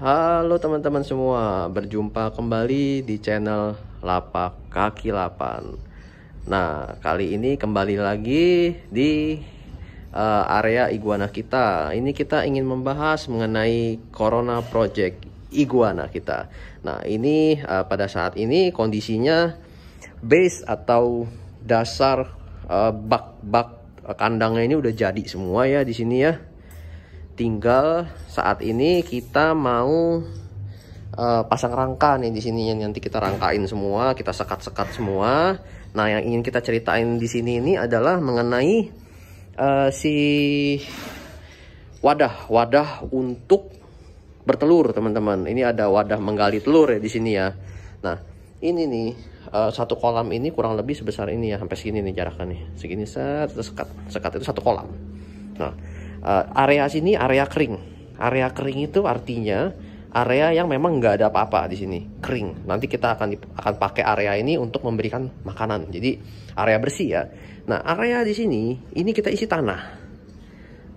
Halo teman-teman semua, berjumpa kembali di channel Lapak Kaki Lapan. Nah, kali ini kembali lagi di uh, area iguana kita. Ini kita ingin membahas mengenai Corona Project iguana kita. Nah, ini uh, pada saat ini kondisinya base atau dasar eh, bak-bak uh, bak -bak kandangnya ini udah jadi semua ya di sini ya tinggal saat ini kita mau uh, pasang rangka nih di sini nanti kita rangkain semua kita sekat-sekat semua nah yang ingin kita ceritain di sini ini adalah mengenai uh, si wadah wadah untuk bertelur teman-teman ini ada wadah menggali telur ya di sini ya nah ini nih uh, satu kolam ini kurang lebih sebesar ini ya sampai segini nih jaraknya nih segini set sekat sekat itu satu kolam nah uh, area sini area kering. Area kering itu artinya area yang memang nggak ada apa-apa di sini kering nanti kita akan akan pakai area ini untuk memberikan makanan jadi area bersih ya nah area di sini ini kita isi tanah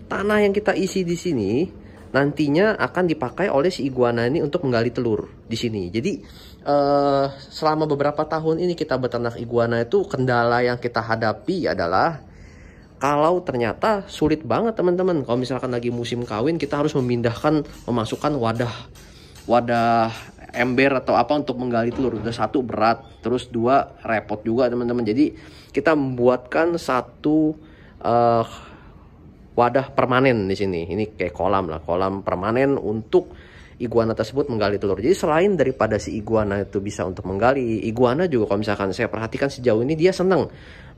tanah yang kita isi di sini nantinya akan dipakai oleh si iguana ini untuk menggali telur di sini jadi uh, selama beberapa tahun ini kita beternak iguana itu kendala yang kita hadapi adalah kalau ternyata sulit banget teman-teman kalau misalkan lagi musim kawin kita harus memindahkan memasukkan wadah wadah ember atau apa untuk menggali telur udah satu berat terus dua repot juga teman-teman jadi kita membuatkan satu uh, wadah permanen di sini ini kayak kolam lah kolam permanen untuk iguana tersebut menggali telur. Jadi selain daripada si iguana itu bisa untuk menggali, iguana juga kalau misalkan saya perhatikan sejauh ini dia senang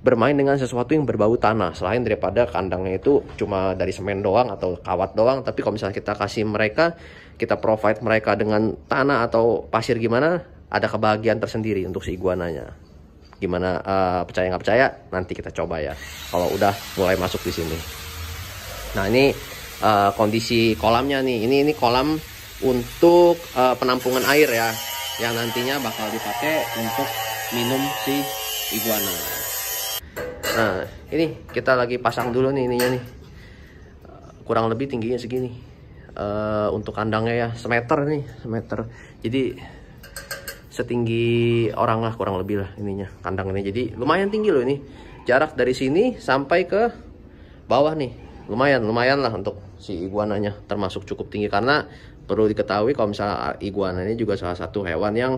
bermain dengan sesuatu yang berbau tanah selain daripada kandangnya itu cuma dari semen doang atau kawat doang tapi kalau misalnya kita kasih mereka kita provide mereka dengan tanah atau pasir gimana ada kebahagiaan tersendiri untuk si iguananya gimana uh, percaya nggak percaya nanti kita coba ya kalau udah mulai masuk di sini nah ini uh, kondisi kolamnya nih ini ini kolam untuk uh, penampungan air ya yang nantinya bakal dipakai untuk minum si iguana nah ini kita lagi pasang dulu nih ininya nih kurang lebih tingginya segini uh, untuk kandangnya ya semeter nih semeter jadi setinggi orang lah kurang lebih lah ininya kandang ini jadi lumayan tinggi loh ini jarak dari sini sampai ke bawah nih lumayan lumayan lah untuk si iguananya termasuk cukup tinggi karena perlu diketahui kalau misalnya iguana ini juga salah satu hewan yang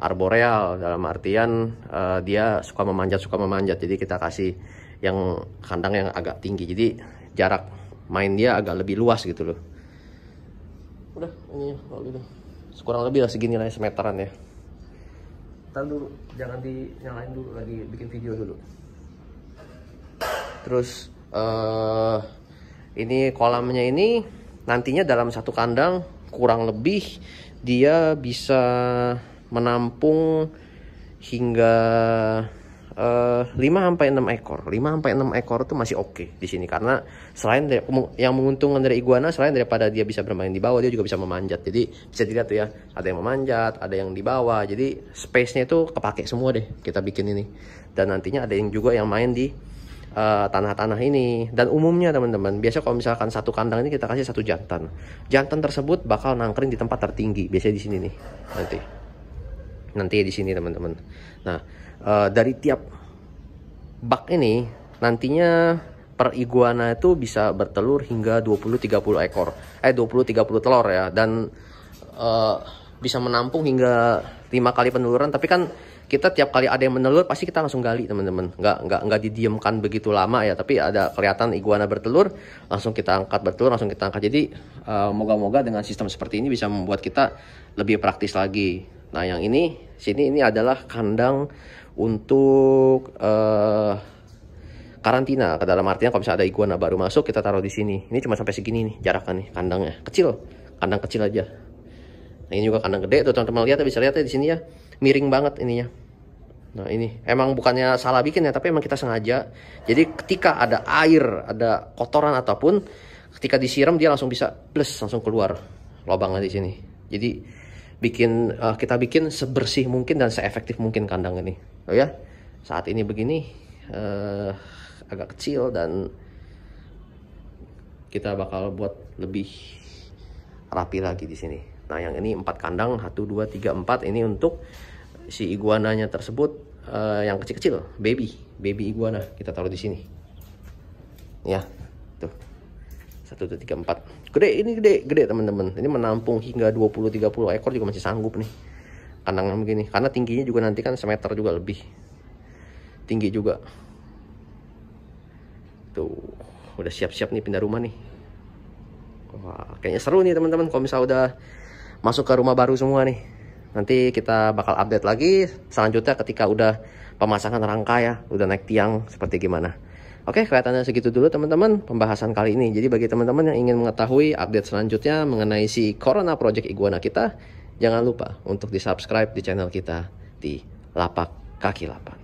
arboreal dalam artian uh, dia suka memanjat suka memanjat jadi kita kasih yang kandang yang agak tinggi jadi jarak main dia agak lebih luas gitu loh udah ini udah gitu. kurang lebih lah segini lah ya, semeteran ya ntar dulu jangan dinyalain dulu lagi bikin video dulu terus uh, ini kolamnya ini nantinya dalam satu kandang kurang lebih dia bisa menampung hingga uh, 5 6 ekor. 5 6 ekor itu masih oke okay di sini karena selain dari, yang menguntungkan dari iguana selain daripada dia bisa bermain di bawah, dia juga bisa memanjat. Jadi bisa dilihat tuh ya, ada yang memanjat, ada yang di bawah. Jadi space-nya itu kepake semua deh kita bikin ini. Dan nantinya ada yang juga yang main di eh, tanah-tanah uh, ini dan umumnya teman-teman biasanya kalau misalkan satu kandang ini kita kasih satu jantan jantan tersebut bakal nangkring di tempat tertinggi biasanya di sini nih nanti nanti di sini teman-teman. Nah uh, dari tiap bak ini nantinya per iguana itu bisa bertelur hingga 20-30 ekor, eh 20-30 telur ya dan uh, bisa menampung hingga lima kali peneluran. Tapi kan kita tiap kali ada yang menelur pasti kita langsung gali teman-teman, nggak nggak nggak didiamkan begitu lama ya. Tapi ada kelihatan iguana bertelur, langsung kita angkat bertelur, langsung kita angkat. Jadi uh, eh, moga -moga dengan sistem seperti ini bisa membuat kita lebih praktis lagi. Nah, yang ini sini ini adalah kandang untuk uh, karantina. Kedalam artinya kalau misalnya ada iguana baru masuk, kita taruh di sini. Ini cuma sampai segini nih jaraknya nih kandangnya. Kecil. Kandang kecil aja. Nah, ini juga kandang gede tuh teman-teman lihat ya, bisa lihat ya di sini ya. Miring banget ininya. Nah, ini emang bukannya salah bikin ya, tapi emang kita sengaja. Jadi ketika ada air, ada kotoran ataupun ketika disiram dia langsung bisa plus langsung keluar lubangnya di sini. Jadi bikin uh, kita bikin sebersih mungkin dan seefektif mungkin kandang ini oh ya saat ini begini uh, agak kecil dan kita bakal buat lebih rapi lagi di sini nah yang ini empat kandang satu dua tiga empat ini untuk si iguananya tersebut uh, yang kecil-kecil baby baby iguana kita taruh di sini ya tuh satu dua tiga empat gede ini gede gede teman-teman ini menampung hingga 20-30 ekor juga masih sanggup nih kandangnya begini karena tingginya juga nanti kan semeter juga lebih tinggi juga tuh udah siap-siap nih pindah rumah nih Wah, kayaknya seru nih teman-teman kalau misalnya udah masuk ke rumah baru semua nih nanti kita bakal update lagi selanjutnya ketika udah pemasangan rangka ya udah naik tiang seperti gimana Oke, kelihatannya segitu dulu teman-teman pembahasan kali ini. Jadi bagi teman-teman yang ingin mengetahui update selanjutnya mengenai si Corona Project Iguana kita, jangan lupa untuk di-subscribe di channel kita di Lapak Kaki Lapak.